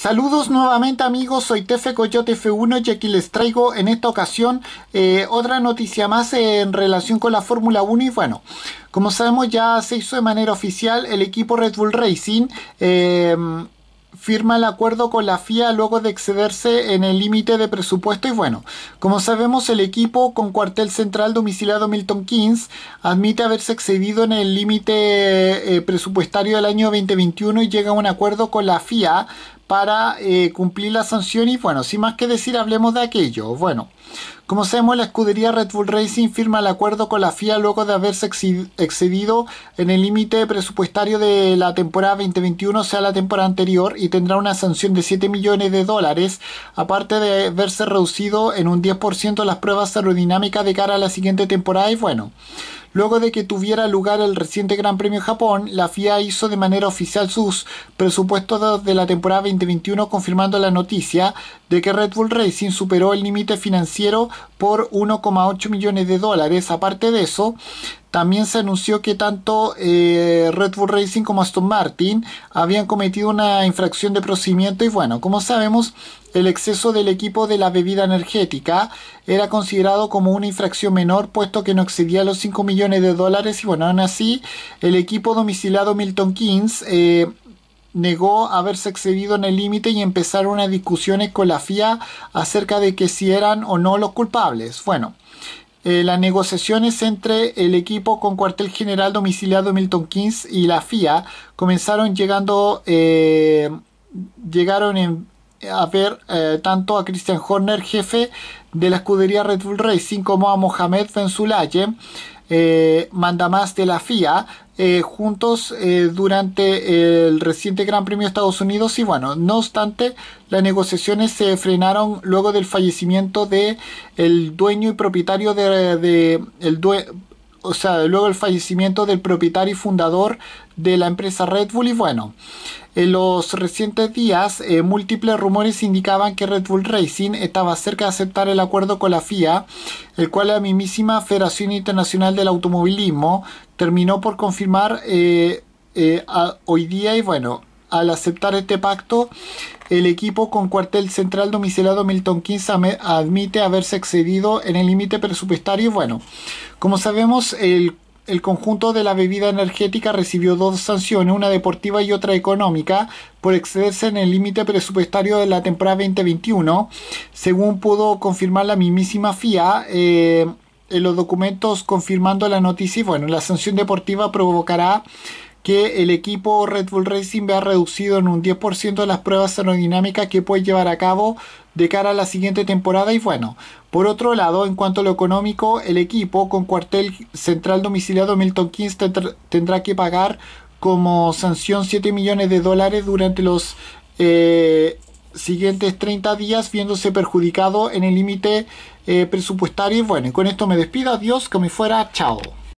Saludos nuevamente amigos, soy Tefe Coyote F1 y aquí les traigo en esta ocasión eh, otra noticia más en relación con la Fórmula 1 y bueno, como sabemos ya se hizo de manera oficial el equipo Red Bull Racing. Eh, firma el acuerdo con la FIA luego de excederse en el límite de presupuesto y bueno, como sabemos el equipo con cuartel central domiciliado Milton Keynes admite haberse excedido en el límite eh, presupuestario del año 2021 y llega a un acuerdo con la FIA para eh, cumplir la sanción y bueno, sin más que decir hablemos de aquello. Bueno, como sabemos, la escudería Red Bull Racing firma el acuerdo con la FIA luego de haberse excedido en el límite presupuestario de la temporada 2021, o sea, la temporada anterior, y tendrá una sanción de 7 millones de dólares, aparte de verse reducido en un 10% las pruebas aerodinámicas de cara a la siguiente temporada. Y bueno. Luego de que tuviera lugar el reciente Gran Premio Japón, la FIA hizo de manera oficial sus presupuestos de la temporada 2021 confirmando la noticia de que Red Bull Racing superó el límite financiero por 1,8 millones de dólares. Aparte de eso, también se anunció que tanto eh, Red Bull Racing como Aston Martin habían cometido una infracción de procedimiento y bueno, como sabemos, el exceso del equipo de la bebida energética era considerado como una infracción menor puesto que no excedía los 5 millones de dólares y bueno, aún así el equipo domiciliado Milton Keynes eh, negó haberse excedido en el límite y empezaron unas discusiones con la FIA acerca de que si eran o no los culpables. Bueno, eh, las negociaciones entre el equipo con cuartel general domiciliado Milton Keynes y la FIA comenzaron llegando, eh, llegaron a ver eh, tanto a Christian Horner, jefe de la escudería Red Bull Racing, como a Mohamed Fenzulaye, mandamás de la FIA, eh, juntos eh, durante el reciente Gran Premio de Estados Unidos y bueno, no obstante, las negociaciones se frenaron luego del fallecimiento de el dueño y propietario de, el o sea, luego del fallecimiento del propietario y fundador de la empresa Red Bull y bueno, en los recientes días, eh, múltiples rumores indicaban que Red Bull Racing estaba cerca de aceptar el acuerdo con la FIA, el cual la mismísima Federación Internacional del Automovilismo terminó por confirmar eh, eh, hoy día y bueno, al aceptar este pacto, el equipo con cuartel central domiciliado Milton Keynes admite haberse excedido en el límite presupuestario. Bueno, como sabemos, el el conjunto de la bebida energética recibió dos sanciones, una deportiva y otra económica, por excederse en el límite presupuestario de la temporada 2021, según pudo confirmar la mismísima FIA. Eh, en los documentos confirmando la noticia bueno, la sanción deportiva provocará que el equipo Red Bull Racing vea reducido en un 10% las pruebas aerodinámicas que puede llevar a cabo de cara a la siguiente temporada y bueno, por otro lado, en cuanto a lo económico, el equipo con cuartel central domiciliado Milton Keynes tendrá que pagar como sanción 7 millones de dólares durante los eh, siguientes 30 días viéndose perjudicado en el límite eh, presupuestario. Y bueno, con esto me despido. Adiós, que me fuera. Chao.